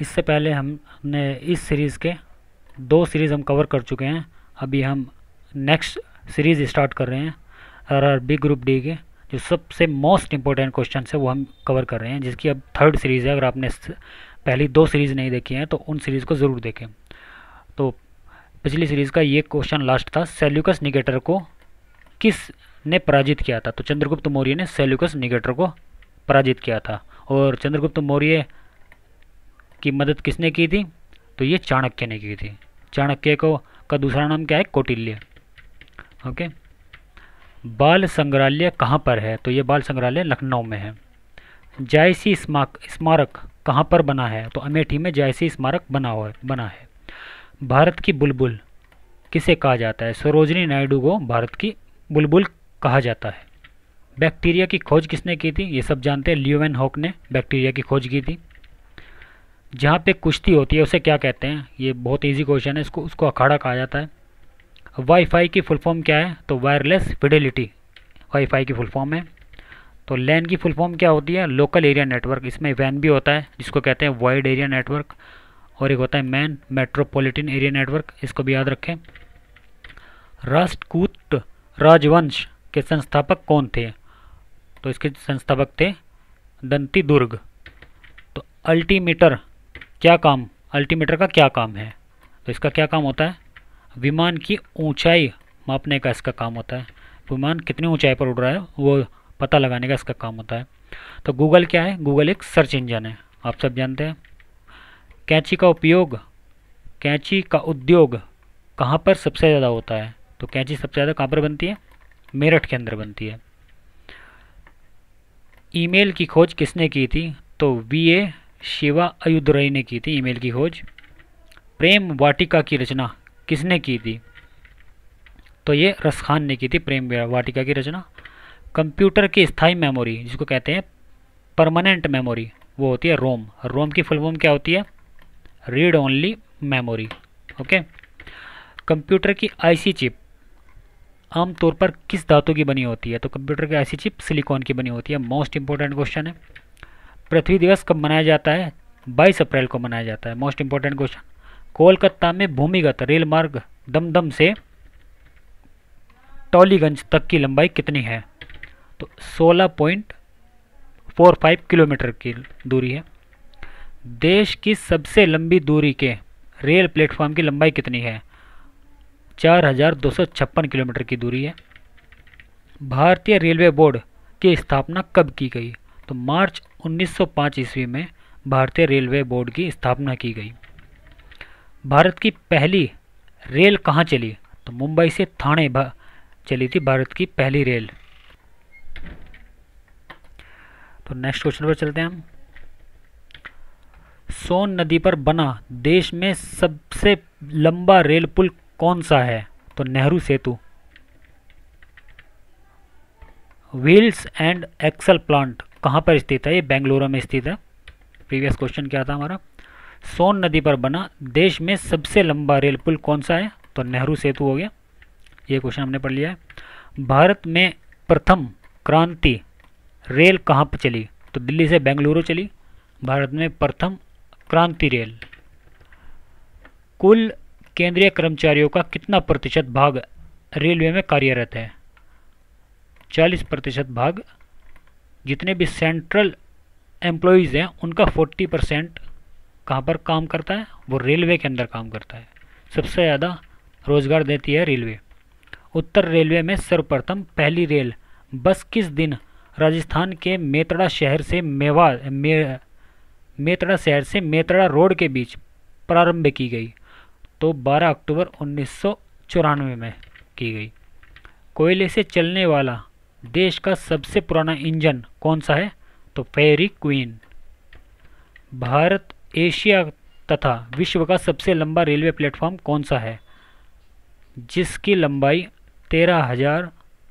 इससे पहले हम हमने इस सीरीज़ के दो सीरीज़ हम कवर कर चुके हैं अभी हम नेक्स्ट सीरीज़ स्टार्ट कर रहे हैं R R B group D के जो सबसे मोस्ट इंपॉर्टेंट क्वेश्चन है वो हम कवर कर रहे हैं जिसकी अब थर्ड सीरीज़ है अगर आपने पहली दो सीरीज़ नहीं देखी हैं तो उन सीरीज़ को ज़रूर देखें तो पिछली सीरीज़ का ये क्वेश्चन लास्ट था सेल्यूकस निगेटर को किस ने पराजित किया था तो चंद्रगुप्त मौर्य ने सेल्यूकस निगेटर को पराजित किया था और चंद्रगुप्त मौर्य की मदद किसने की थी तो ये चाणक्य ने की थी चाणक्य को का दूसरा नाम क्या है कौटिल्य ओके बाल संग्रहालय कहाँ पर है तो ये बाल संग्रहालय लखनऊ में है जायसी स्मारक स्मारक कहाँ पर बना है तो अमेठी में जायसी स्मारक बना हुआ बना है भारत की बुलबुल किसे कहा जाता है सरोजनी नायडू को भारत की बुलबुल कहा जाता है बैक्टीरिया की खोज किसने की थी ये सब जानते हैं लियोवेन हॉक ने बैक्टीरिया की खोज की थी जहाँ पे कुश्ती होती है उसे क्या कहते हैं ये बहुत इजी क्वेश्चन है इसको उसको अखाड़ा कहा जाता है वाईफाई की फुल फॉर्म क्या है तो वायरलेस फिडेलिटी वाईफाई की फुल फॉर्म है तो लैन की फुल फॉर्म क्या होती है लोकल एरिया नेटवर्क इसमें वैन भी होता है जिसको कहते हैं वाइड एरिया नेटवर्क और एक होता है मैन मेट्रोपोलिटन एरिया नेटवर्क इसको भी याद रखें राष्ट्रकूट राजवंश के संस्थापक कौन थे तो इसके संस्थापक थे दंती दुर्ग तो अल्टीमीटर क्या काम अल्टीमीटर का क्या काम है तो इसका क्या काम होता है विमान की ऊंचाई मापने का इसका काम होता है विमान कितनी ऊंचाई पर उड़ रहा है वो पता लगाने का इसका काम होता है तो गूगल क्या है गूगल एक सर्च इंजन है आप सब जानते हैं कैंची का उपयोग कैंची का उद्योग कहाँ पर सबसे ज़्यादा होता है तो कैंची सबसे ज़्यादा कहाँ पर बनती है मेरठ के अंदर बनती है ईमेल की खोज किसने की थी तो वी ए शिवा अयुदुरई ने की थी ईमेल की खोज प्रेम वाटिका की रचना किसने की थी तो ये रसखान ने की थी प्रेम वाटिका की रचना कंप्यूटर की स्थायी मेमोरी जिसको कहते हैं परमानेंट मेमोरी वो होती है रोम रोम की फुल फॉर्म क्या होती है read only memory okay computer की आईसी चिप आमतौर पर किस धातु की बनी होती है तो कंप्यूटर की आईसी चिप सिलिकॉन की बनी होती है मोस्ट इंपॉर्टेंट क्वेश्चन है पृथ्वी दिवस कब मनाया जाता है 22 अप्रैल को मनाया जाता है मोस्ट इंपॉर्टेंट क्वेश्चन कोलकाता में भूमिगत रेल मार्ग दमदम से टॉलीगंज तक की लंबाई कितनी है तो 16.45 किलोमीटर की दूरी है देश की सबसे लंबी दूरी के रेल प्लेटफॉर्म की लंबाई कितनी है चार किलोमीटर की दूरी है भारतीय रेलवे बोर्ड की स्थापना कब की गई तो मार्च 1905 ईस्वी में भारतीय रेलवे बोर्ड की स्थापना की गई भारत की पहली रेल कहाँ चली तो मुंबई से थाने चली थी भारत की पहली रेल तो नेक्स्ट क्वेश्चन पर चलते हैं हम सोन नदी पर बना देश में सबसे लंबा रेल पुल कौन सा है तो Nehru Setu wheels and axle plant कहाँ पर स्थित है ये बेंगलुरु में स्थित है प्रीवियस क्वेश्चन क्या था हमारा सोन नदी पर बना देश में सबसे लंबा रेल पुल कौन सा है तो नेहरू सेतु हो गया ये क्वेश्चन हमने पढ़ लिया है भारत में प्रथम क्रांति रेल कहाँ पर चली तो दिल्ली से बेंगलुरु चली भारत में प्रथम क्रांति रेल कुल केंद्रीय कर्मचारियों का कितना प्रतिशत भाग रेलवे में कार्यरत है 40 प्रतिशत भाग जितने भी सेंट्रल एम्प्लॉयज़ हैं उनका 40 परसेंट कहाँ पर काम करता है वो रेलवे के अंदर काम करता है सबसे ज़्यादा रोज़गार देती है रेलवे उत्तर रेलवे में सर्वप्रथम पहली रेल बस किस दिन राजस्थान के मेतड़ा शहर से मेवा मे, मेतड़ा शहर से मेतड़ा रोड के बीच प्रारंभ की गई तो 12 अक्टूबर उन्नीस में की गई कोयले से चलने वाला देश का सबसे पुराना इंजन कौन सा है तो फेरी क्वीन भारत एशिया तथा विश्व का सबसे लंबा रेलवे प्लेटफॉर्म कौन सा है जिसकी लंबाई तेरह हज़ार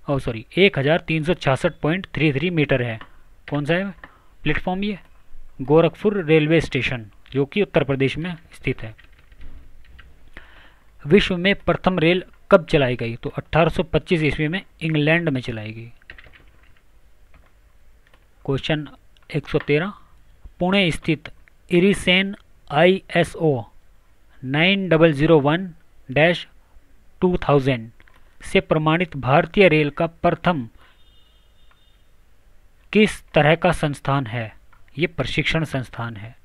और सॉरी एक हज़ार तीन सौ छियासठ पॉइंट थ्री थ्री मीटर है कौन सा है प्लेटफॉर्म ये गोरखपुर रेलवे स्टेशन जो कि उत्तर प्रदेश में स्थित है विश्व में प्रथम रेल कब चलाई गई तो 1825 ईस्वी में इंग्लैंड में चलाई गई क्वेश्चन 113 पुणे स्थित इरिसेन आईएसओ 9001 डैश 2000 से प्रमाणित भारतीय रेल का प्रथम किस तरह का संस्थान है ये प्रशिक्षण संस्थान है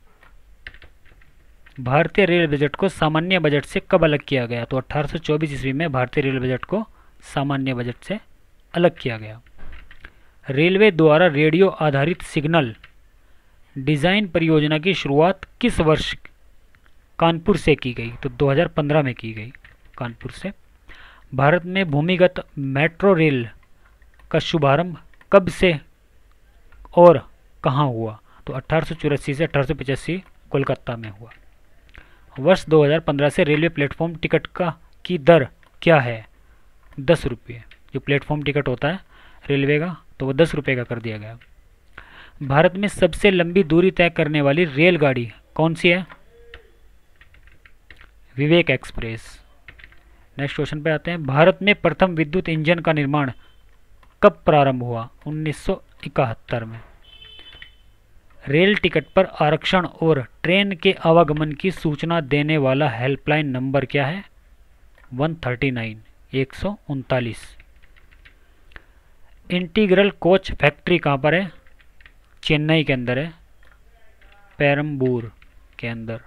भारतीय रेल बजट को सामान्य बजट से कब अलग किया गया तो 1824 ईस्वी में भारतीय रेल बजट को सामान्य बजट से अलग किया गया रेलवे द्वारा रेडियो आधारित सिग्नल डिज़ाइन परियोजना की शुरुआत किस वर्ष कानपुर से की गई तो 2015 में की गई कानपुर से भारत में भूमिगत मेट्रो रेल का शुभारंभ कब से और कहाँ हुआ तो अठारह से अठारह कोलकाता में हुआ वर्ष 2015 से रेलवे प्लेटफॉर्म टिकट का की दर क्या है दस रुपये जो प्लेटफॉर्म टिकट होता है रेलवे का तो वो दस रुपये का कर दिया गया भारत में सबसे लंबी दूरी तय करने वाली रेलगाड़ी कौन सी है विवेक एक्सप्रेस नेक्स्ट क्वेश्चन पे आते हैं भारत में प्रथम विद्युत इंजन का निर्माण कब प्रारंभ हुआ 1971 में रेल टिकट पर आरक्षण और ट्रेन के आवागमन की सूचना देने वाला हेल्पलाइन नंबर क्या है 139 एक सौ उनतालीस इंटीग्रल कोच फैक्ट्री कहाँ पर है चेन्नई के अंदर है पैरम्बूर के अंदर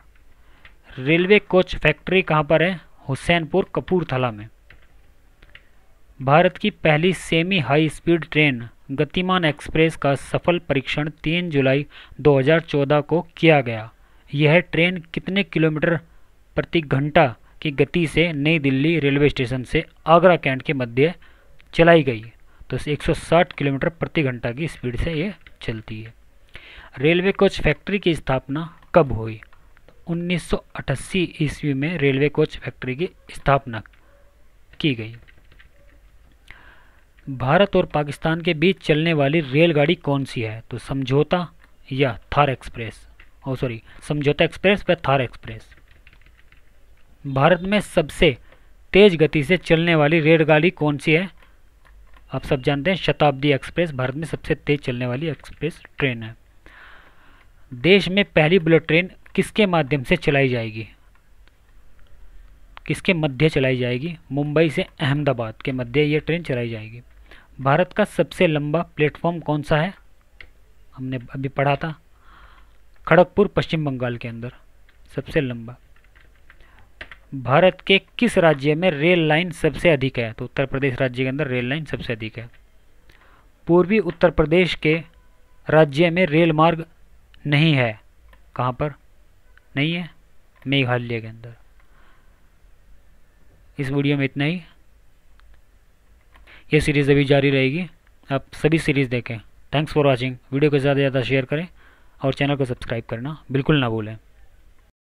रेलवे कोच फैक्ट्री कहाँ पर है हुसैनपुर कपूरथला में भारत की पहली semi high speed train Gatiman express का सफल परीक्षण 3 जुलाई 2014 को किया गया यह ट्रेन कितने किलोमीटर प्रति घंटा की गति से नई दिल्ली रेलवे स्टेशन से आगरा कैंट के मध्य चलाई गई तो 160 किलोमीटर प्रति घंटा की स्पीड से ये चलती है रेलवे कोच फैक्ट्री की स्थापना कब हुई 1988 ईस्वी में रेलवे कोच फैक्ट्री की स्थापना की गई भारत और पाकिस्तान के बीच चलने वाली रेलगाड़ी कौन सी है तो समझौता या Thar express oh sorry Samjhauta express व थार एक्सप्रेस भारत में सबसे तेज़ गति से चलने वाली रेलगाड़ी कौन सी है आप सब जानते हैं शताब्दी एक्सप्रेस भारत में सबसे तेज चलने वाली एक्सप्रेस ट्रेन है देश में पहली बुलेट ट्रेन किसके माध्यम से चलाई जाएगी किसके मध्य चलाई जाएगी मुंबई से अहमदाबाद के मध्य ये ट्रेन चलाई जाएगी भारत का सबसे लंबा प्लेटफॉर्म कौन सा है हमने अभी पढ़ा था खड़गपुर पश्चिम बंगाल के अंदर सबसे लंबा भारत के किस राज्य में रेल लाइन सबसे अधिक है तो उत्तर प्रदेश राज्य के अंदर रेल लाइन सबसे अधिक है पूर्वी उत्तर प्रदेश के राज्य में रेल मार्ग नहीं है कहाँ पर नहीं है मेघालय के अंदर इस वीडियो में इतना ही ये सीरीज़ अभी जारी रहेगी आप सभी सीरीज़ देखें थैंक्स फॉर वाचिंग वीडियो को ज़्यादा से ज़्यादा शेयर करें और चैनल को सब्सक्राइब करना बिल्कुल ना भूलें